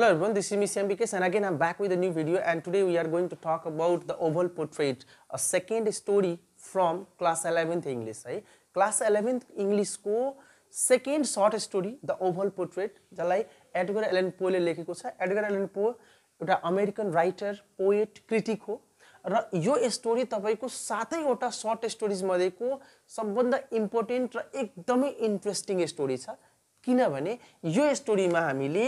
hello everyone, this is Miss MBKS again again I'm back with a new video and today we are going to talk about the oval portrait, a second story from class 11th English, है class 11th इङ्ग्लिसको second short story the oval portrait जसलाई Edgar Allan पोले लेखेको छ Edgar Allan Poe एउटा American writer poet critic हो र यो स्टोरी तपाईँको सातैवटा सर्ट स्टोरिजमध्येको सबभन्दा इम्पोर्टेन्ट र एकदमै इन्ट्रेस्टिङ स्टोरी छ किनभने यो स्टोरीमा हामीले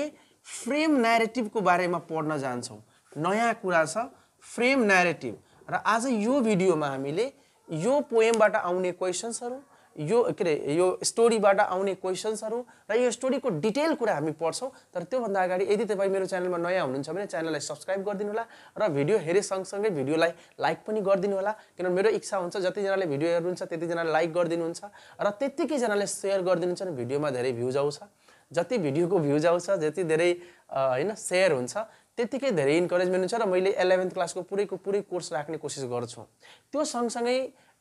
फ्रेम नेरेटिभको बारेमा पढ्न जान्छौँ नयाँ कुरा छ फ्रेम नेरेटिभ र आज यो भिडियोमा हामीले यो पोएमबाट आउने क्वेसन्सहरू यो के अरे यो स्टोरीबाट आउने क्वेसन्सहरू र यो स्टोरीको डिटेल कुरा हामी पढ्छौँ तर त्योभन्दा अगाडि यदि तपाईँ मेरो च्यानलमा नयाँ हुनुहुन्छ भने च्यानललाई सब्सक्राइब गरिदिनु होला र भिडियो हेरे सँगसँगै भिडियोलाई लाइक पनि गरिदिनु होला किनभने मेरो इच्छा हुन्छ जतिजनाले भिडियो हेर्नुहुन्छ त्यतिजनाले लाइक गरिदिनुहुन्छ र त्यत्तिकैजनाले सेयर गरिदिनुहुन्छ भने भिडियोमा धेरै भ्युज आउँछ जति भिडियोको भ्युज आउँछ जति धेरै होइन सेयर हुन्छ त्यतिकै धेरै इन्करेजमेन्ट हुन्छ र मैले इलेभेन्थ क्लासको पुरैको पुरै कोर्स राख्ने कोसिस गर्छु त्यो सँगसँगै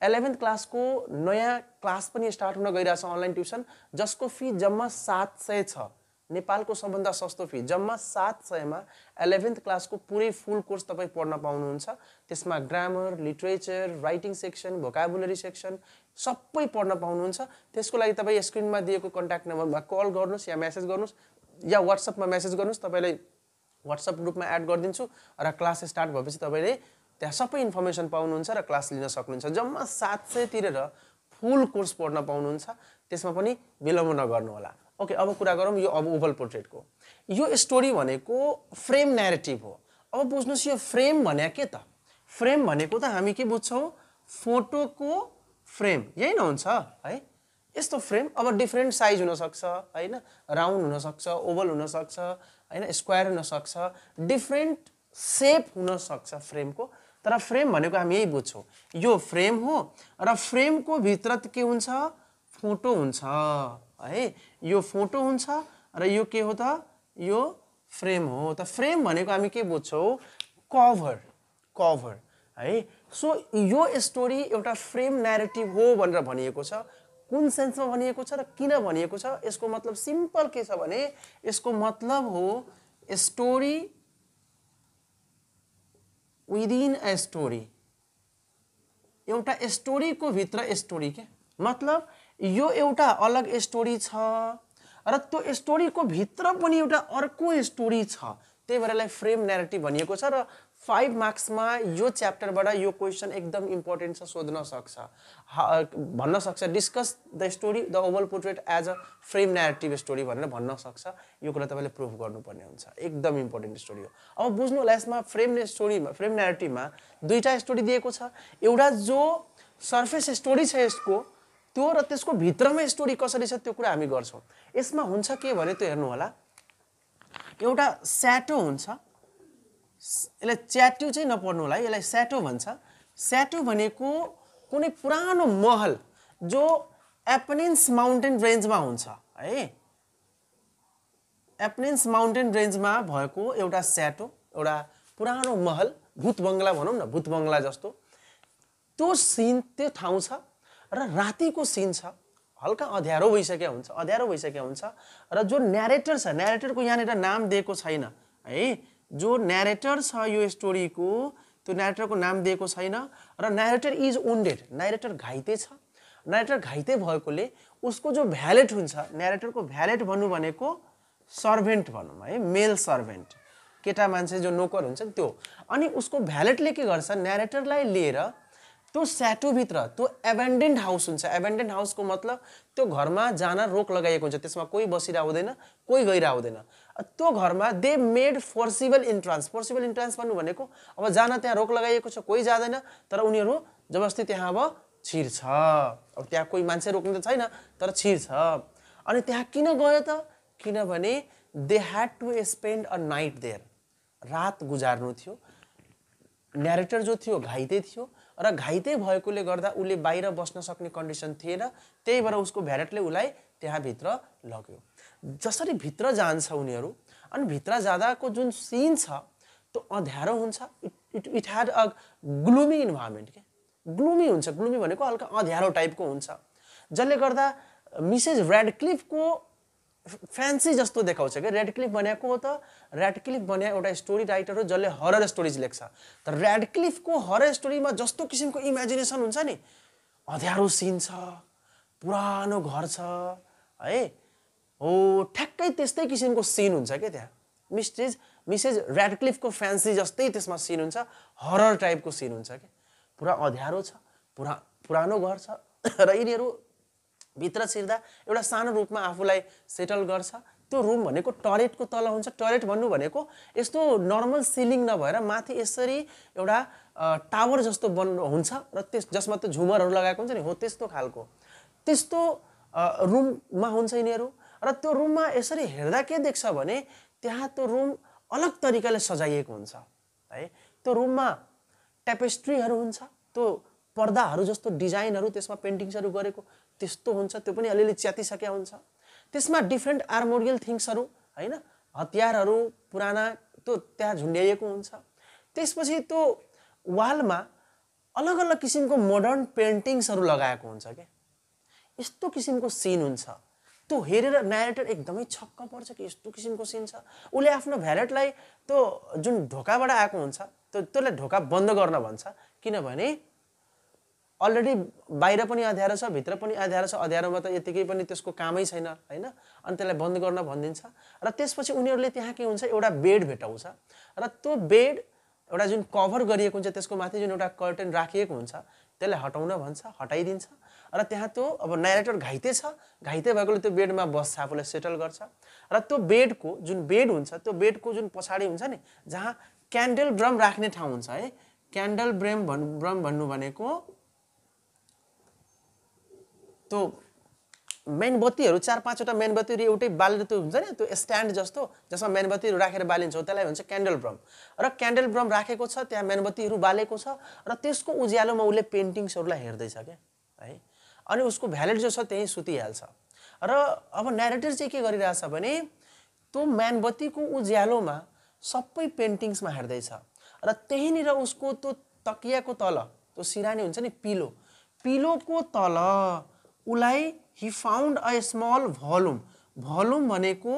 इलेभेन्थ क्लासको नयाँ क्लास पनि स्टार्ट हुन छ अनलाइन ट्युसन जसको फी जम्मा सात सय छ नेपालको सबभन्दा सस्तो फी जम्मा सात सयमा इलेभेन्थ क्लासको पुरै फुल कोर्स तपाईँ पढ्न पाउनुहुन्छ त्यसमा grammar literature writing section vocabulary section सबै पढ्न पाउनुहुन्छ त्यसको लागि तपाईँ स्क्रिनमा दिएको कन्ट्याक्ट नम्बरमा कल गर्नुहोस् या मेसेज गर्नुहोस् या वाट्सएपमा मेसेज गर्नुहोस् तपाईँलाई वाट्सएप ग्रुपमा एड गरिदिन्छु र क्लास स्टार्ट भएपछि तपाईँले त्यहाँ सबै इन्फर्मेसन पाउनुहुन्छ र क्लास लिन सक्नुहुन्छ जम्मा सात सय तिरेर फुल कोर्स पढ्न पाउनुहुन्छ त्यसमा पनि विलम्ब नगर्नुहोला ओके अब कुरा गरौँ यो अब ओभल पोर्ट्रेटको यो स्टोरी भनेको फ्रेम नेरेटिभ हो अब बुझ्नुहोस् यो फ्रेम भने के त फ्रेम भनेको त हामी के बुझ्छौँ फोटोको फ्रेम यही नहुन्छ है यस्तो फ्रेम अब डिफ्रेन्ट साइज हुनसक्छ होइन राउन्ड हुनसक्छ ओभल हुनसक्छ होइन स्क्वायर हुनसक्छ डिफ्रेन्ट सेप हुनसक्छ फ्रेमको तर फ्रेम भनेको हामी यही बुझ्छौँ यो फ्रेम हो र फ्रेमको भित्र के हुन्छ फोटो हुन्छ है यो फोटो हुन्छ र यो के हो त यो फ्रेम हो त फ्रेम भनेको हामी के बुझ्छौँ कभर कभर है सो यो स्टोरी एउटा फ्रेम नेरेटिभ हो भनेर भनिएको छ कुन सेन्समा भनिएको छ र किन भनिएको छ यसको मतलब सिम्पल के छ भने यसको मतलब हो स्टोरी विदिन अ स्टोरी एउटा स्टोरीको भित्र स्टोरी के मतलब यो एउटा अलग स्टोरी छ र त्यो स्टोरीको भित्र पनि एउटा अर्को स्टोरी छ त्यही भएर यसलाई फ्रेम नेरेटिभ भनिएको छ र फाइभ मार्क्समा यो च्याप्टरबाट यो क्वेसन एकदम इम्पोर्टेन्ट छ सोध्न सक्छ भन्न सक्छ discuss the story the oval portrait as a frame narrative story भनेर भन्न सक्छ यो कुरा तपाईँले प्रुभ गर्नुपर्ने हुन्छ एकदम इम्पोर्टेन्ट स्टोरी हो अब बुझ्नु होला यसमा फ्रेम स्टोरीमा फ्रेम नेटिभमा दुईवटा स्टोरी दिएको छ एउटा जो सर्फेस स्टोरी छ यसको त्यो र त्यसको भित्रमा स्टोरी कसरी छ त्यो कुरा हामी गर्छौँ यसमा हुन्छ के भने त्यो हेर्नु होला एउटा स्याटो हुन्छ यसलाई च्याट्यु चाहिँ नपढ्नु होला यसलाई स्याटो भन्छ स्याटो भनेको कुनै पुरानो महल जो एपनेन्स माउन्टेन रेन्जमा हुन्छ है एपनेन्स माउन्टेन रेन्जमा भएको एउटा स्याटो एउटा पुरानो महल भूत बङ्गला भनौँ न भूत बङ्गला जस्तो त्यो सिन त्यो ठाउँ छ र रातिको सिन छ हल्का अध्यारो भइसक्यो हुन्छ अध्यारो भइसक्यो हुन्छ र जो न्यारेटर छ न्यारेटरको यहाँनिर नाम दिएको छैन है जो न्यारेटर छ यो स्टोरीको त्यो न्यारेटरको नाम दिएको छैन र न्यारेटर इज ओन्डेड न्यारेटर घाइते छ न्यारेटर घाइते भएकोले उसको जो भ्यालेट हुन्छ न्यारेटरको भ्यालेट भन्नु भनेको सर्भेन्ट भनौँ है मेल सर्भेन्ट केटा मान्छे जो नोकर हुन्छ त्यो अनि उसको भ्यालेटले के गर्छ न्यारेटरलाई लिएर त्यो स्याटोभित्र त्यो एभेन्डेन्ट हाउस हुन्छ एभेन्डेन्ट हाउसको मतलब त्यो घरमा जान रोक लगाइएको हुन्छ त्यसमा कोही बसेर हुँदैन कोही गएर हुँदैन त्यो घरमा they made forcible entrance forcible entrance भन्नु भनेको अब जान त्यहाँ रोक लगाइएको छ कोही जाँदैन तर उनीहरू जबरजस्ती त्यहाँ अब छिर्छ अब त्यहाँ कोही मान्छे रोक्ने त छैन तर छिर्छ अनि त्यहाँ किन गयो त किनभने they had to spend a night there रात गुजार्नु थियो न्यारेटर जो थियो घाइते थियो र घाइते भएकोले गर्दा उसले बाहिर बस्न सक्ने कन्डिसन थिएन त्यही भएर उसको भ्यारेटले उसलाई त्यहाँभित्र लग्यो जसरी भित्र जान्छ उनीहरू अनि भित्र जाँदाको जुन सिन छ त्यो अँध्यारो हुन्छ it it it had a gloomy environment के ग्लुमी हुन्छ ग्लुमी भनेको हल्का अँध्यारो टाइपको हुन्छ जसले गर्दा मिसेस रेडक्लिफको फ्यान्सी जस्तो देखाउँछ क्या रेडक्लिफ बनाएको हो त रेडक्लिफ बनाएको एउटा स्टोरी राइटर हो जसले हरर स्टोरिज लेख्छ त रेडक्लिफको हरर स्टोरीमा जस्तो किसिमको इमेजिनेसन हुन्छ नि अँध्यारो सिन छ पुरानो घर छ है हो oh, ठ्याक्कै त्यस्तै किसिमको सिन हुन्छ क्या त्यहाँ मिस्टिज मिसेज ऱ्याडक्लिफको फ्यान्सी जस्तै त्यसमा सिन हुन्छ हरर टाइपको सिन हुन्छ क्या पुरा अँध्यारो छ पुरा पुरानो घर छ र यिनीहरू भित्र छिर्दा एउटा सानो रूपमा आफूलाई सेटल गर्छ त्यो रुम भनेको टोयलेटको तल हुन्छ टोयलेट भन्नु भनेको यस्तो नर्मल सिलिङ नभएर माथि यसरी एउटा टावर जस्तो बन् हुन्छ र त्यस जसमा त्यो झुमरहरू लगाएको हुन्छ नि हो त्यस्तो खालको त्यस्तो रुममा हुन्छ यिनीहरू र त्यो रुममा यसरी हेर्दा के देख्छ भने त्यहाँ त्यो रुम अलग तरिकाले सजाइएको हुन्छ है त्यो रुममा टेपेस्ट्रीहरू हुन्छ त्यो पर्दाहरू जस्तो डिजाइनहरू त्यसमा पेन्टिङ्सहरू गरेको त्यस्तो हुन्छ त्यो पनि अलिअलि च्यातिसके हुन्छ त्यसमा डिफ्रेन्ट आर्मोरियल थिङ्ग्सहरू होइन हतियारहरू पुराना त्यो त्यहाँ झुन्ड्याइएको हुन्छ त्यसपछि त्यो वालमा अलग अलग किसिमको मोडर्न पेन्टिङ्सहरू लगाएको हुन्छ क्या यस्तो किसिमको सिन हुन्छ त्यो हेरेर न्यारेटर एकदमै छक्क पर्छ कि यस्तो किसिमको सिन छ उसले आफ्नो भ्यालेटलाई त्यो जुन ढोकाबाट आएको हुन्छ त्यो त्यसलाई ढोका बन्द गर्न भन्छ किनभने अलरेडी बाहिर पनि अँध्यारो छ भित्र पनि अँध्यारो छ अँध्यारोमा त यतिकै पनि त्यसको कामै छैन होइन अनि त्यसलाई बन्द गर्न भनिदिन्छ र त्यसपछि उनीहरूले त्यहाँ के हुन्छ एउटा बेड भेटाउँछ र त्यो बेड एउटा जुन कभर गरिएको हुन्छ त्यसको माथि जुन एउटा कर्टन राखिएको हुन्छ त्यसलाई हटाउन भन्छ हटाइदिन्छ र त्यहाँ त्यो अब नाइरेटर घाइते छ घाइते भएकोले त्यो बेडमा बस्छ आफूलाई सेटल गर्छ र त्यो बेडको जुन बेड हुन्छ त्यो बेडको जुन पछाडि हुन्छ नि जहाँ क्यान्डल ड्रम राख्ने ठाउँ हुन्छ है क्यान्डल ब्रेम भन्नु ब्रम भन्नु भनेको त्यो मेनबत्तीहरू चार पाँचवटा मेनबत्तीहरू एउटै बालेर त्यो हुन्छ नि त्यो स्ट्यान्ड जस्तो जसमा मेनबत्तीहरू राखेर बालिन्छ त्यसलाई भन्छ क्यान्डल ब्रम र क्यान्डल ब्रम राखेको छ त्यहाँ मेनबत्तीहरू बालेको छ र त्यसको उज्यालोमा उसले पेन्टिङ्सहरूलाई हेर्दैछ क्या है अनि उसको भ्यालिड जो छ त्यहीँ सुतिहाल्छ र अब नेटिभ चाहिँ के गरिरहेछ भने त्यो म्यानबत्तीको उज्यालोमा सबै पेन्टिङ्समा हार्दैछ र त्यहीँनिर उसको त्यो तकियाको तल त्यो सिरानी हुन्छ नि पिलो पिलोको तल उसलाई he found a small volume volume भनेको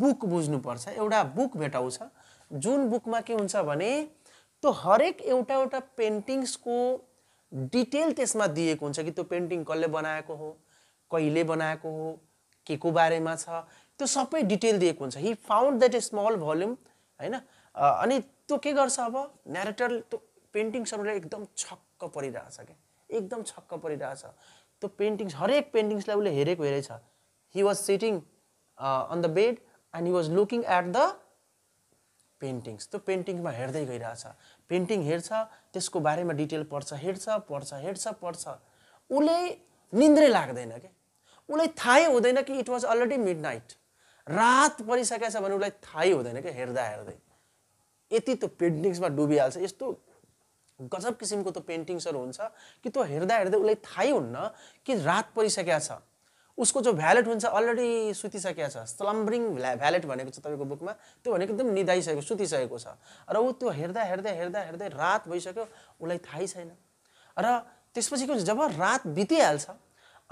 बुक बुझ्नुपर्छ एउटा बुक भेटाउँछ जुन बुकमा के हुन्छ भने त्यो हरेक एउटा एउटा पेन्टिङ्सको डिटेल त्यसमा दिएको हुन्छ कि त्यो पेन्टिङ कसले बनाएको हो कहिले बनाएको हो के को बारेमा छ त्यो सबै डिटेल दिएको हुन्छ he found that a small volume होइन अनि त्यो के गर्छ अब नेरेटर त्यो पेन्टिङ्सहरूले एकदम छक्क परिरहेछ क्या एकदम छक्क परिरहेछ त्यो पेन्टिङ्स हरेक पेन्टिङ्सलाई उसले हेरेको हेरेछ he was sitting on the bed and he was looking at the paintings त्यो पेन्टिङमा हेर्दै गइरहेछ पेन्टिङ हेर्छ त्यसको बारेमा डिटेल पढ्छ हेर्छ पढ्छ हेर्छ पढ्छ उसले निन्द्रै लाग्दैन क्या उसलाई थाहै हुँदैन कि it was already midnight रात परिसकेको छ भने उसलाई थाहै हुँदैन क्या हेर्दा हेर्दै यति त्यो पेन्टिङ्समा डुबिहाल्छ यस्तो गजब किसिमको त्यो पेन्टिङ्सहरू हुन्छ कि त्यो हेर्दा हेर्दै उसलाई थाहै हुन्न कि रात परिसकेको छ उसको जो भ्यालेट हुन्छ अलरेडी सुतिसकेको छ स्लम्बरिङ भ्यालेट भनेको छ तपाईँको बुकमा त्यो भनेको एकदम निधाइसकेको सुतिसकेको छ र ऊ त्यो हेर्दा हेर्दा हेर्दा हेर्दै रात भइसक्यो उसलाई थाहै छैन र त्यसपछि के हुन्छ जब रात बितिहाल्छ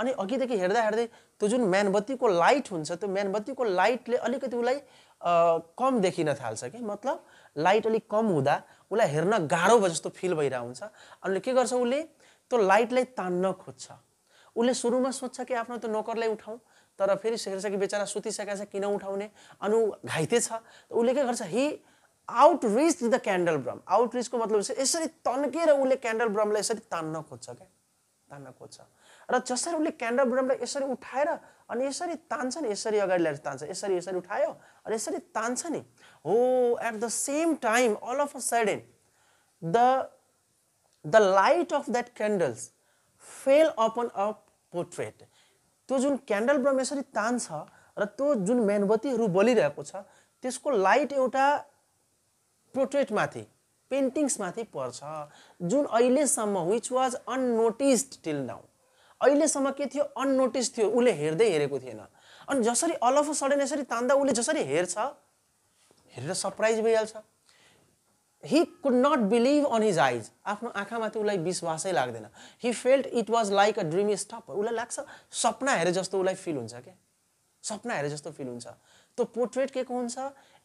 अनि अघिदेखि हेर्दा हेर्दै त्यो जुन म्यानबत्तीको लाइट हुन्छ त्यो म्यानबत्तीको लाइटले अलिकति उसलाई कम देखिन थाल्छ कि मतलब लाइट अलिक कम हुँदा उसलाई हेर्न गाह्रो भयो जस्तो फिल भइरहेको हुन्छ अनि के गर्छ उसले त्यो लाइटलाई तान्न खोज्छ उसले सुरुमा सोध्छ कि आफ्नो त नोकरलाई उठाउँ तर फेरि कि बेचारा सुतिसकेका छ किन उठाउने अनु घाइते छ उसले के गर्छ he out reach the candelabrum out रिचको मतलब यसरी तन्केर उसले क्यान्डल ब्रमलाई यसरी तान्न खोज्छ क्या तान्न खोज्छ र जसरी उसले क्यान्डल ब्रमलाई यसरी उठाएर अनि यसरी तान्छ नि यसरी अगाडि ल्याएर तान्छ यसरी यसरी उठायो अनि यसरी तान्छ नि हो at the same time all of a sudden the the light of that candles fell upon a portrait त्यो जुन क्यान्डल ब्रम यसरी तान्छ र त्यो जुन मेणबत्तीहरू बलिरहेको छ त्यसको लाइट एउटा पोर्ट्रेटमाथि पेन्टिङ्समाथि पर्छ जुन अहिलेसम्म which was unnoticed till now अहिलेसम्म के थियो अननोटिस थियो उसले हेर्दै हेरेको थिएन अनि जसरी अलफ अफ सडन यसरी तान्दा उसले जसरी हेर्छ हेरेर सरप्राइज भइहाल्छ he could not believe on his eyes आफ्नो आँखामाथि उसलाई विश्वासै लाग्दैन he felt it was like a dream stop उसलाई लाग्छ सपना हेरे जस्तो उसलाई फिल हुन्छ क्या सपना हेरे जस्तो फिल हुन्छ त्यो पोर्ट्रेट के को हुन्छ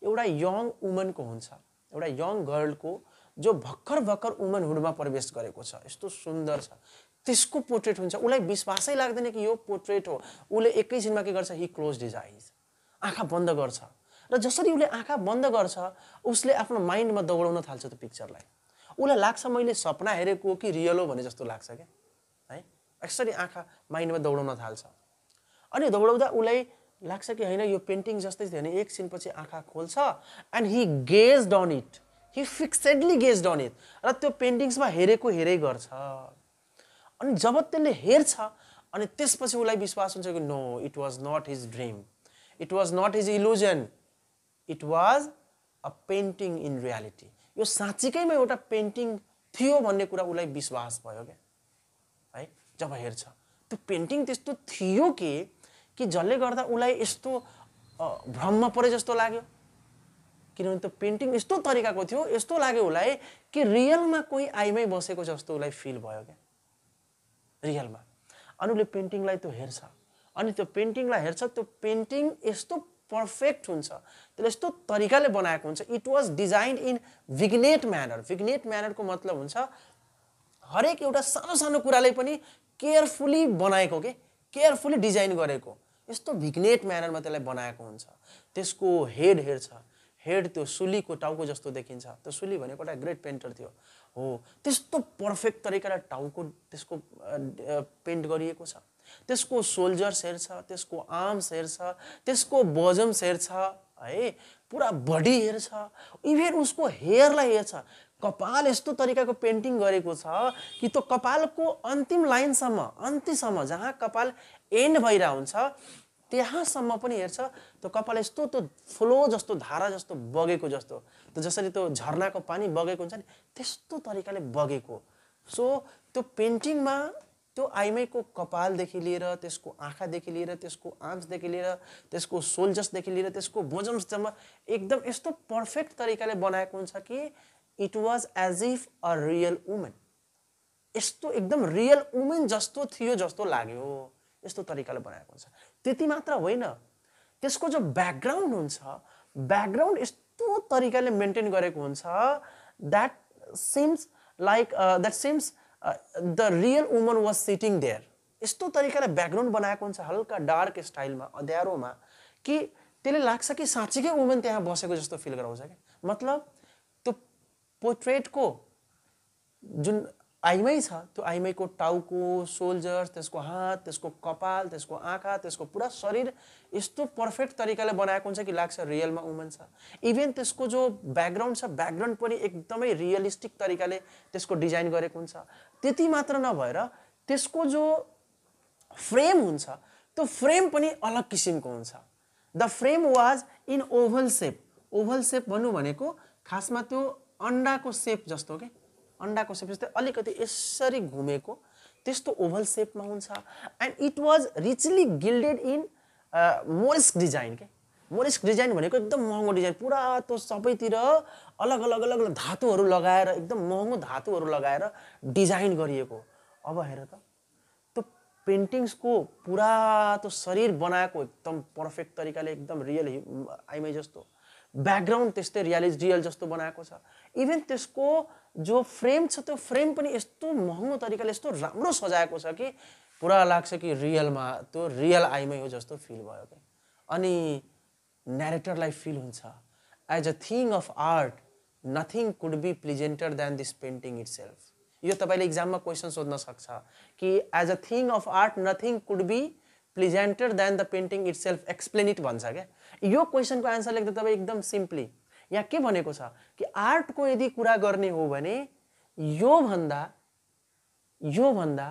एउटा यङ वुमनको हुन्छ एउटा यङ गर्लको जो भर्खर भर्खर वुमनहुडमा प्रवेश गरेको छ यस्तो सुन्दर छ त्यसको पोर्ट्रेट हुन्छ उसलाई विश्वासै लाग्दैन कि यो पोर्ट्रेट हो उसले एकैछिनमा के गर्छ हि क्लोज हिज आइज आँखा बन्द गर्छ र जसरी उसले आँखा बन्द गर्छ उसले आफ्नो माइन्डमा दौडाउन थाल्छ त्यो पिक्चरलाई उसलाई लाग्छ मैले सपना हेरेको कि रियल हो भने जस्तो लाग्छ क्या है यसरी आँखा माइन्डमा दौडाउन थाल्छ अनि दौडाउँदा उसलाई लाग्छ कि होइन यो पेन्टिङ जस्तै थियो भने एकछिनपछि आँखा खोल्छ and he gaze on it he fixedly gaze on it र त्यो पेन्टिङ्समा हेरेको हेरै गर्छ अनि जब त्यसले हेर्छ अनि त्यसपछि उसलाई विश्वास हुन्छ कि no it was not his dream it was not his illusion it was a painting in reality यो साँच्चीकैमा एउटा पेन्टिङ थियो भन्ने कुरा उसलाई विश्वास भयो क्या है जब हेर्छ त्यो पेन्टिङ त्यस्तो थियो कि कि जसले गर्दा उसलाई यस्तो भ्रममा परे जस्तो लाग्यो किनभने त्यो पेन्टिङ यस्तो तरिकाको थियो यस्तो लाग्यो उसलाई कि रियलमा कोही आइमै बसेको जस्तो उसलाई फिल भयो क्या रियलमा अनि उसले पेन्टिङलाई त्यो हेर्छ अनि त्यो पेन्टिङलाई हेर्छ त्यो पेन्टिङ यस्तो पर्फेक्ट हुन्छ त्यसले यस्तो तरिकाले बनाएको हुन्छ it was design in vignette manner vignette म्यानरको मतलब हुन्छ हरेक एउटा सानो सानो कुराले पनि केयरफुली बनाएको के केयरफुली डिजाइन गरेको यस्तो भिग्नेट म्यानरमा त्यसलाई बनाएको हुन्छ त्यसको हेड हेर्छ हेड त्यो सुलीको टाउको जस्तो देखिन्छ त्यो सुली भनेको एउटा ग्रेट पेन्टर थियो हो त्यस्तो पर्फेक्ट तरिकाले टाउको त्यसको पेन्ट गरिएको छ त्यसको सोल्जर्स हेर्छ त्यसको आर्म्स हेर्छ त्यसको बजम्स हेर्छ है पुरा बडी हेर्छ इभेन उसको हेयरलाई हेर्छ कपाल यस्तो तरिकाको पेन्टिङ गरेको छ कि त्यो कपालको अन्तिम लाइनसम्म अन्तिसम्म जहाँ कपाल एन्ड भइरह हुन्छ त्यहाँसम्म पनि हेर्छ त्यो कपाल यस्तो त्यो फ्लो जस्तो धारा जस्तो बगेको जस्तो त्यो जसरी त्यो झरनाको पानी बगेको हुन्छ नि त्यस्तो तरिकाले बगेको सो त्यो पेन्टिङमा त्यो आइमाईको कपालदेखि लिएर त्यसको आँखादेखि लिएर त्यसको आँसदेखि लिएर त्यसको सोल्जसदेखि लिएर त्यसको बोजम्ससम्म एकदम यस्तो पर्फेक्ट तरिकाले बनाएको हुन्छ कि it was as if a real women यस्तो एकदम रियल वुमेन जस्तो थियो जस्तो लाग्यो यस्तो तरिकाले बनाएको हुन्छ त्यति मात्र होइन त्यसको जो ब्याकग्राउन्ड हुन्छ ब्याकग्राउन्ड यस्तो तरिकाले मेन्टेन गरेको हुन्छ that seems like that seems the real woman was sitting there यस्तो तरिकाले ब्याकग्राउन्ड बनाएको हुन्छ हल्का डार्क स्टाइलमा अँध्यारोमा कि त्यसले लाग्छ कि साँच्चीकै वुमेन त्यहाँ बसेको जस्तो फिल गराउँछ क्या मतलब त्यो पोर्ट्रेटको जुन आइमै छ त्यो आइमैको टाउको सोल्जर्स त्यसको हात त्यसको कपाल त्यसको आँखा त्यसको पुरा शरीर यस्तो पर्फेक्ट तरिकाले बनाएको हुन्छ कि लाग्छ रियलमा वुमेन छ इभेन त्यसको जो ब्याकग्राउन्ड छ ब्याकग्राउन्ड पनि एकदमै रियलिस्टिक तरिकाले त्यसको डिजाइन गरेको हुन्छ त्यति मात्र नभएर त्यसको जो फ्रेम हुन्छ त्यो फ्रेम पनि अलग किसिमको हुन्छ the frame was in oval shape oval shape भन्नु भनेको खासमा त्यो अन्डाको सेप जस्तो के अन्डाको सेप जस्तै अलिकति यसरी घुमेको त्यस्तो ओभल सेपमा हुन्छ and it was richly gilded in Moresque design के मोरिस डिजाइन भनेको एकदम महँगो डिजाइन पुरा त्यो सबैतिर अलग अलग अलग धातुहरू लगाएर एकदम महँगो धातुहरू लगाएर डिजाइन गरिएको अब हेर त त्यो पेन्टिङ्सको पुरा त्यो शरीर बनाएको एकदम पर्फेक्ट तरिकाले एकदम रियल आइमै जस्तो ब्याकग्राउन्ड त्यस्तै रियालिज रियल जस्तो बनाएको छ इभेन त्यसको जो फ्रेम छ त्यो फ्रेम पनि यस्तो महँगो तरिकाले यस्तो राम्रो सजाएको छ कि पुरा लाग्छ कि रियलमा त्यो रियल आइमै हो जस्तो फिल भयो कि अनि न्यारेटरलाई फिल हुन्छ as a thing of art nothing could be pleasanter than this painting itself यो तपाईँले इक्जाममा क्वेसन सोध्न सक्छ कि as a thing of art nothing could be pleasanter than the painting itself explain it भन्छ क्या यो क्वेसनको answer लेख्दा तपाईँ एकदम सिम्पली यहाँ के भनेको छ कि आर्टको यदि कुरा गर्ने हो भने योभन्दा योभन्दा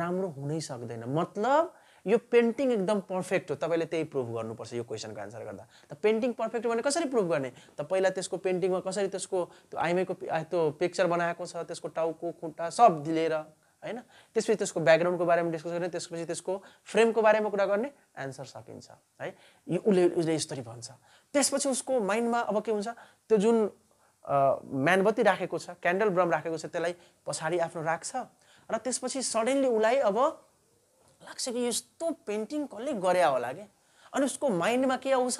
राम्रो हुनै सक्दैन मतलब यो पेन्टिङ एकदम पर्फेक्ट हो तपाईँले त्यही प्रुभ गर्नुपर्छ यो क्वेसनको आन्सर गर्दा त पेन्टिङ पर्फेक्ट भने कसरी प्रुभ गर्ने त पहिला त्यसको पेन्टिङमा कसरी त्यसको त्यो आइमाईको त्यो पिक्चर बनाएको छ त्यसको टाउको खुट्टा सब दिलेर होइन त्यसपछि त्यसको ब्याकग्राउन्डको बारेमा डिस्कस गर्ने त्यसपछि त्यसको फ्रेमको बारेमा कुरा गर्ने एन्सर सकिन्छ है यो उसले उसले यसरी भन्छ त्यसपछि उसको माइन्डमा अब के हुन्छ त्यो जुन म्यानबत्ती राखेको छ क्यान्डल ब्रम राखेको छ त्यसलाई पछाडि आफ्नो राख्छ र त्यसपछि सडनली उसलाई अब लाग्छ कि यस्तो पेन्टिङ कसले गरे होला क्या अनि उसको माइन्डमा के आउँछ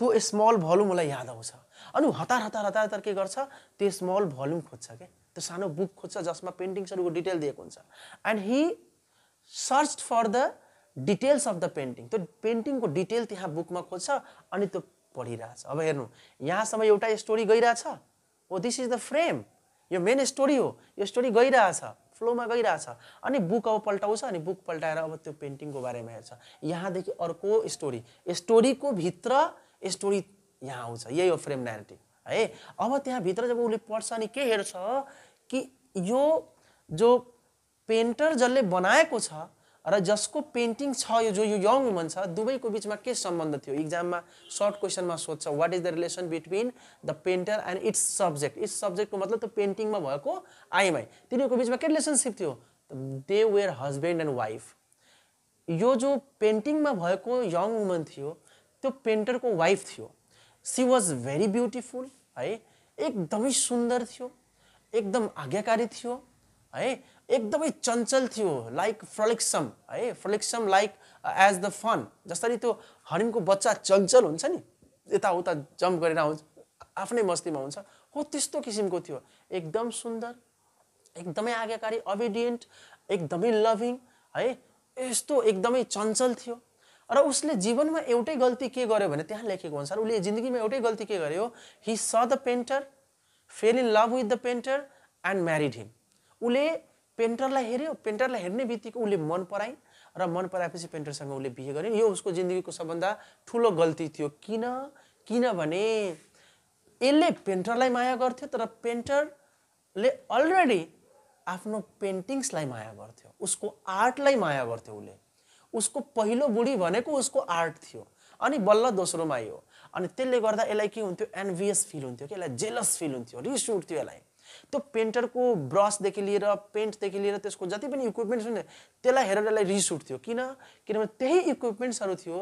त्यो स्मल भल्युम उसलाई याद आउँछ अनि हतार हतार हतार हतार के गर्छ त्यो स्मल भल्युम खोज्छ क्या त्यो सानो बुक खोज्छ जसमा पेन्टिङ्सहरूको डिटेल दिएको हुन्छ and he search for the details of the painting त्यो पेन्टिङको डिटेल त्यहाँ बुकमा खोज्छ अनि त्यो पढिरहेछ अब हेर्नु यहाँसम्म एउटा स्टोरी गइरहेछ हो दिस इज द फ्रेम यो मेन स्टोरी हो यो स्टोरी गइरहेछ फ्लोमा गइरहेछ अनि बुक अब पल्टाउँछ अनि बुक पल्टाएर अब त्यो पेन्टिङको बारेमा हेर्छ यहाँदेखि अर्को स्टोरी स्टोरीको भित्र स्टोरी यहाँ आउँछ यही हो फ्रेम नेटिभ है अब त्यहाँभित्र जब उसले पढ्छ अनि के हेर्छ कि यो जो पेन्टर जसले बनाएको छ र जसको पेन्टिङ छ यो जो यो यङ वुमन छ दुवैको बिचमा के सम्बन्ध थियो इक्जाममा सर्ट क्वेसनमा सोध्छ what is the relation between the painter and its subject इट्स सब्जेक्टको मतलब त्यो पेन्टिङमा भएको आइएमआई तिनीहरूको बिचमा के रिलेसनसिप थियो they were husband and wife यो जो पेन्टिङमा भएको यङ वुमन थियो त्यो पेन्टरको वाइफ थियो सी वाज भेरी ब्युटिफुल है एकदमै सुन्दर थियो एकदम आज्ञाकारी थियो है एकदमै चञ्चल थियो लाइक फ्रलिक्सम है frolicsome like as the fawn जसरी त्यो हरिणको बच्चा चञ्चल हुन्छ नि यताउता जम्प गरेर आउँछ आफ्नै मस्तीमा हुन्छ हो त्यस्तो किसिमको थियो एकदम सुन्दर एकदमै आज्ञाकारी अबिडियन्ट एकदमै लभिङ है यस्तो एकदमै चञ्चल थियो र उसले जीवनमा एउटै गल्ती के गर्यो भने त्यहाँ लेखेको अनुसार उसले जिन्दगीमा एउटै गल्ती के गर्यो he saw the painter fell in love with the painter and married him उसले पेन्टरलाई हेऱ्यो पेन्टरलाई हेर्ने बित्तिकै उसले मन पराए र मन पराएपछि पेन्टरसँग उसले बिहे गर्यो यो उसको जिन्दगीको सबभन्दा ठुलो गल्ती थियो किन किनभने यसले पेन्टरलाई माया गर्थ्यो तर पेन्टरले अलरेडी आफ्नो पेन्टिङ्सलाई माया गर्थ्यो उसको आर्टलाई माया गर्थ्यो उसले उसको पहिलो बुढी भनेको उसको आर्ट थियो अनि बल्ल दोस्रोमा यो अनि त्यसले गर्दा यसलाई के हुन्थ्यो एनभियस फिल हुन्थ्यो कि यसलाई जेलस फिल हुन्थ्यो रिस उठ्थ्यो यसलाई त्यो पेन्टरको ब्रसदेखि लिएर पेन्टदेखि लिएर त्यसको जति पनि इक्विपमेन्ट्स हुन्छ त्यसलाई हेरेर यसलाई रिस उठ्थ्यो किन किनभने त्यही इक्विपमेन्ट्सहरू थियो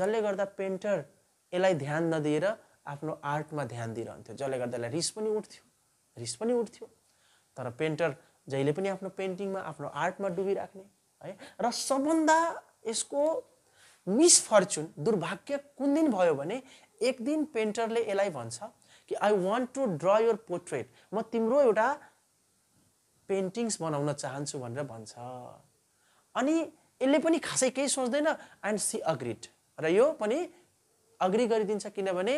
जसले गर्दा पेन्टर यसलाई ध्यान नदिएर आफ्नो आर्टमा ध्यान दिइरहन्थ्यो जसले गर्दा यसलाई रिस पनि उठ्थ्यो रिस पनि उठ्थ्यो तर पेन्टर जहिले पनि आफ्नो पेन्टिङमा आफ्नो आर्टमा डुबिराख्ने है र सबभन्दा यसको मिसफर्चुन दुर्भाग्य कुन दिन भयो भने एक दिन पेन्टरले यसलाई भन्छ कि I want to draw your portrait म तिम्रो एउटा पेन्टिङ्स बनाउन चाहन्छु भनेर भन्छ अनि यसले पनि खासै केही सोच्दैन एन्ड सी अग्रिड र यो पनि अग्री गरिदिन्छ किनभने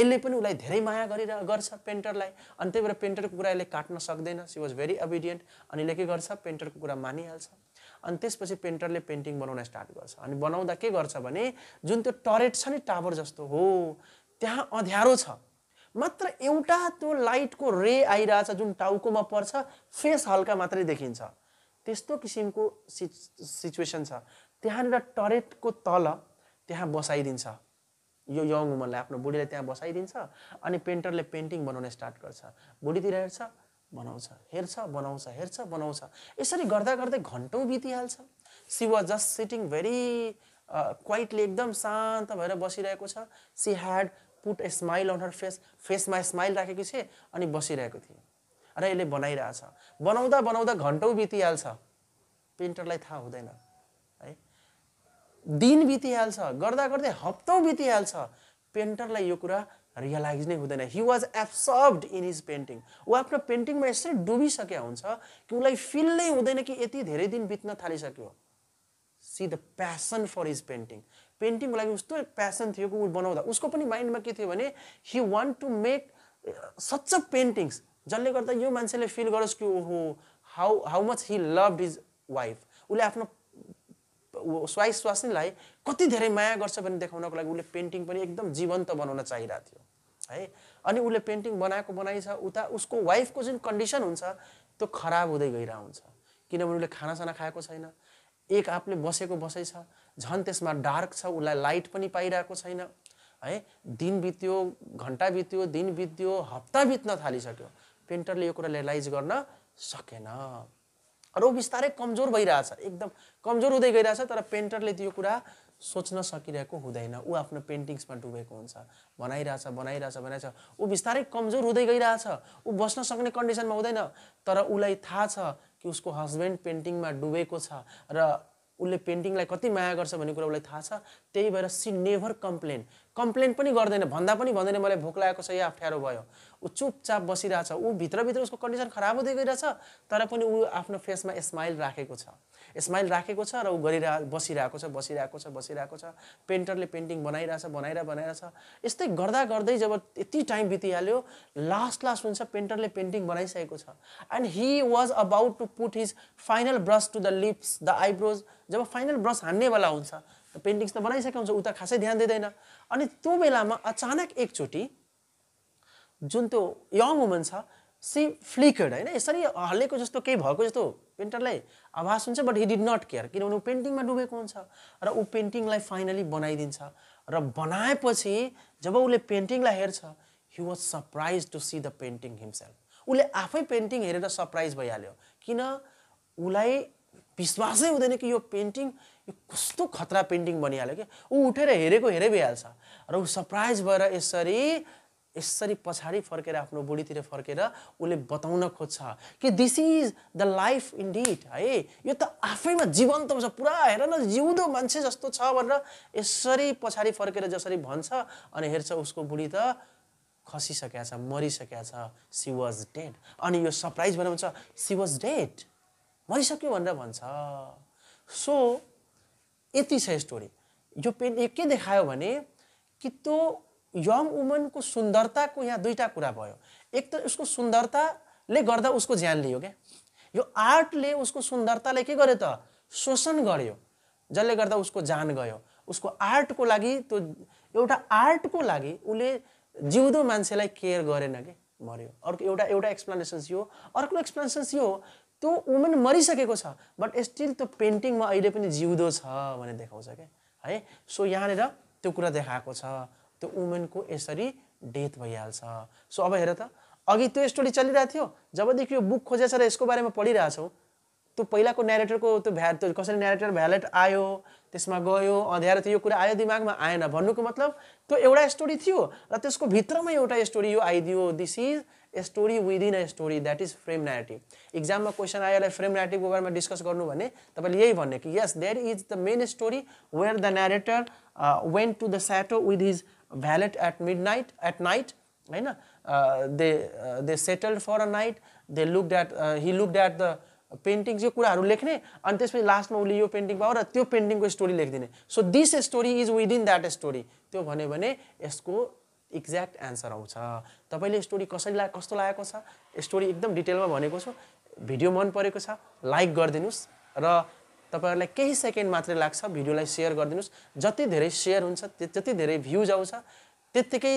यसले पनि उसलाई धेरै माया गरेर गर्छ पेन्टरलाई अनि त्यही भएर पेन्टरको कुरा यसले काट्न सक्दैन सी वाज भेरी अबिडियन्ट अनि यसले के गर्छ पेन्टरको कुरा मानिहाल्छ अनि त्यसपछि पेन्टरले पेन्टिङ बनाउन स्टार्ट गर्छ अनि बनाउँदा के गर्छ भने जुन त्यो टरेट छ नि टावर जस्तो हो त्यहाँ अँध्यारो छ मात्र एउटा त्यो लाइटको रे आइरहेछ जुन टाउकोमा पर्छ फेस हल्का मात्रै देखिन्छ त्यस्तो किसिमको सिच सिचुएसन छ त्यहाँनिर टरेटको तल त्यहाँ बसाइदिन्छ यो यङ वुमनलाई आफ्नो बुढीलाई त्यहाँ बसाइदिन्छ अनि पेन्टरले पेन्टिङ बनाउन स्टार्ट गर्छ बुढीतिर हेर्छ बनाउँछ हेर्छ बनाउँछ हेर्छ बनाउँछ यसरी गर्दा गर्दै घन्टौँ बितिहाल्छ she was just sitting very quietly एकदम शान्त भएर बसिरहेको छ she had put a smile on her face फेसमा स्माइल राखेको थिएँ अनि बसिरहेको थिएँ र यसले बनाइरहेछ बनाउँदा बनाउँदा घन्टौँ बितिहाल्छ पेन्टरलाई थाहा हुँदैन है दिन बितिहाल्छ गर्दा गर्दै हप्तौँ बितिहाल्छ पेन्टरलाई यो कुरा रियलाइज नै हुँदैन he was absorbed in his painting ऊ आफ्नो पेन्टिङमा यसरी डुबिसकेका हुन्छ कि उसलाई फिल नै हुँदैन कि यति धेरै दिन बित्न थालिसक्यो see the passion for his painting पेन्टिङको लागि उस्तो प्यासन थियो कि ऊ बनाउँदा उसको पनि माइन्डमा के थियो भने he want to make such a paintings जसले गर्दा यो मान्छेले फिल गरोस् कि ओहो how how much he love his wife उसले आफ्नो स्वाइस स्वास्नीलाई कति धेरै माया गर्छ भने देखाउनको लागि उसले पेन्टिङ पनि एकदम जीवन्त बनाउन चाहिरहेको थियो है अनि उसले पेन्टिङ बनाएको बनाइ छ उता उसको वाइफको जुन कन्डिसन हुन्छ त्यो खराब हुँदै गइरहेको हुन्छ किनभने उसले खानासाना खाएको छैन एक आफले बसेको बसै छ झन् त्यसमा डार्क छ उसलाई लाइट पनि पाइरहेको छैन है दिन बित्यो घन्टा बित्यो दिन बित्यो हप्ता बित्न थालिसक्यो पेन्टरले यो कुरा रियलाइज गर्न सकेन र ऊ बिस्तारै कमजोर भइरहेछ एकदम कमजोर हुँदै गइरहेछ तर पेन्टरले त्यो कुरा सोच्न सकिरहेको हुँदैन ऊ आफ्नो पेन्टिङ्समा डुबेको हुन्छ बनाइरहेछ बनाइरहेछ बनाइरहेछ ऊ बिस्तारै कमजोर हुँदै गइरहेछ ऊ बस्न सक्ने कन्डिसनमा हुँदैन तर उसलाई थाहा छ कि उसको हस्बेन्ड पेन्टिङमा डुबेको छ र उसले पेन्टिङलाई कति माया गर्छ भन्ने कुरा उसलाई थाहा छ त्यही भएर सी नेभर कम्प्लेन कम्प्लेन पनि गर्दैन भन्दा पनि भन्दैन मलाई भोक लागेको छ या अप्ठ्यारो भयो ऊ चुपचाप बसिरहेछ ऊ भित्रभित्र उसको कन्डिसन खराब हुँदै गइरहेछ तर पनि ऊ आफ्नो फेसमा स्माइल राखेको छ स्माइल राखेको छ र ऊ गरिरह बसिरहेको छ बसिरहेको छ बसिरहेको छ पेन्टरले पेन्टिङ बनाइरहेछ बनाएर बनाइरहेछ यस्तै गर्दा गर्दै जब यति टाइम बितिहाल्यो लास्ट लास्ट हुन्छ पेन्टरले पेन्टिङ बनाइसकेको छ and he was about to put his final brush to the lips the eyebrows जब फाइनल ब्रस हान्नेवाला हुन्छ पेन्टिङ्स त बनाइसकेको हुन्छ उता खासै ध्यान दिँदैन अनि त्यो बेलामा अचानक एकचोटि जुन त्यो यङ वुमन छ सी फ्लिकेड होइन यसरी हल्लेको जस्तो केही भएको जस्तो पेन्टरलाई आभास हुन्छ but he did not care किनभने ऊ पेन्टिङमा डुबेको हुन्छ र ऊ पेन्टिङलाई फाइनली बनाइदिन्छ र बनाएपछि जब उसले पेन्टिङलाई हेर्छ he was surprise to see the painting himself उसले आफै पेन्टिङ हेरेर सरप्राइज भइहाल्यो किन उसलाई विश्वासै हुँदैन कि यो पेन्टिङ यो कस्तो खतरा पेन्टिङ बनिहाल्यो क्या ऊ उठेर हेरेको हेरे भइहाल्छ र ऊ सरप्राइज भएर यसरी यसरी पछाडि फर्केर आफ्नो बुढीतिर फर्केर उसले बताउन खोज्छ कि this is the life indeed है यो त आफैमा जीवन्त हुन्छ पुरा हेर न जिउँदो मान्छे जस्तो छ भनेर यसरी पछाडि फर्केर जसरी भन्छ अनि हेर्छ उसको बुढी त खसिसकेका छ मरिसकेका छ सी वाज डेड अनि यो सरप्राइज भनेर भन्छ सी वाज डेड मरिसक्यो भनेर भन्छ सो यति छ स्टोरी यो पेन्ट के देखायो भने कि त्यो यङ वुमनको सुन्दरताको यहाँ दुईवटा कुरा भयो एक त उसको सुन्दरताले गर्दा उसको ज्यान लियो क्या यो आर्टले उसको सुन्दरतालाई के गर्यो त शोषण गर्यो जसले गर्दा उसको जान गयो उसको आर्टको लागि त्यो एउटा आर्टको लागि उसले जिउँदो मान्छेलाई केयर गरेन कि मऱ्यो अर्को एउटा एउटा एक्सप्लेनेसन्स यो अर्को एक्सप्लेनेसन्स यो त्यो वुमेन मरिसकेको छ बट स्टिल त्यो पेन्टिङमा अहिले पनि जिउँदो छ भनेर देखाउँछ क्या है सो यहाँनिर त्यो कुरा देखाएको छ त्यो वुमेनको यसरी डेथ भइहाल्छ सो अब हेर त अघि त्यो स्टोरी चलिरहेको थियो जबदेखि यो बुक खोजेछ र यसको बारेमा पढिरहेछौँ त्यो पहिलाको नेरेटरको त्यो भ्या त्यो कसरी नेरेटर भ्यालेट आयो त्यसमा गयो अँध्यारो त्यो यो कुरा आयो दिमागमा आएन भन्नुको मतलब त्यो एउटा स्टोरी थियो र त्यसको भित्रमै एउटा स्टोरी यो आइदियो this is a story within a story that is frame narrative इक्जाममा क्वेसन आयो यसलाई फ्रेम नेटिभको बारेमा डिस्कस गर्नु भने तपाईँले यही भन्ने कि yes there is the main story where the narrator went to the chateau with his valet at midnight at night होइन they they settled for a night they look that he look that the painting यो कुराहरू लेख्ने अनि त्यसपछि लास्टमा उसले यो painting पाऊ र त्यो पेन्टिङको स्टोरी लेखिदिने so this story is within that story त्यो भन्यो भने यसको एक्ज्याक्ट एन्सर आउँछ तपाईँले स्टोरी कसरी ला कस्तो लागेको छ स्टोरी एकदम डिटेलमा भनेको छु भिडियो मन परेको छ लाइक गरिदिनुहोस् र तपाईँहरूलाई केही सेकेन्ड मात्रै लाग्छ भिडियोलाई सेयर गरिदिनुहोस् जति धेरै सेयर हुन्छ जति धेरै भ्युज आउँछ त्यत्तिकै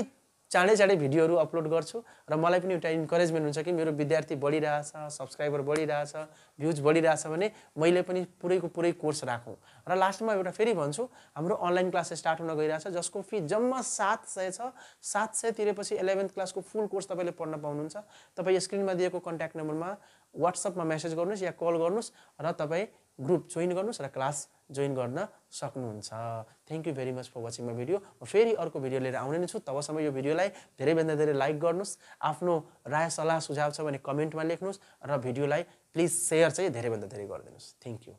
चाँडै चाँडै भिडियोहरू अपलोड गर्छु र मलाई पनि एउटा इन्करेजमेन्ट हुन्छ कि मेरो विद्यार्थी बढिरहेछ सब्सक्राइबर बढिरहेछ भ्युज बढिरहेछ भने मैले पनि पुरैको पुरै कोर्स राखौँ र लास्टमा एउटा फेरि भन्छु हाम्रो अनलाइन क्लास स्टार्ट हुन गइरहेछ जसको फी जम्मा सात सय छ सात सय तिरेपछि इलेभेन्थ क्लासको फुल कोर्स तपाईँले पढ्न पाउनुहुन्छ तपाईँ स्क्रिनमा दिएको कन्ट्याक्ट नम्बरमा वाट्सएपमा मेसेज गर्नुहोस् या कल गर्नुहोस् र तपाईँ ग्रुप जोइन गर्नुहोस् र क्लास जोइन गर्न सक्नुहुन्छ thank you very much for watching my video म फेरि अर्को भिडियो लिएर आउने नै छु तबसम्म यो भिडियोलाई धेरैभन्दा धेरै लाइक गर्नुहोस् आफ्नो राय सल्लाह सुझाव छ भने कमेन्टमा लेख्नुहोस् र भिडियोलाई प्लिज सेयर चाहिँ धेरैभन्दा धेरै गरिदिनुहोस् थ्याङ्क यू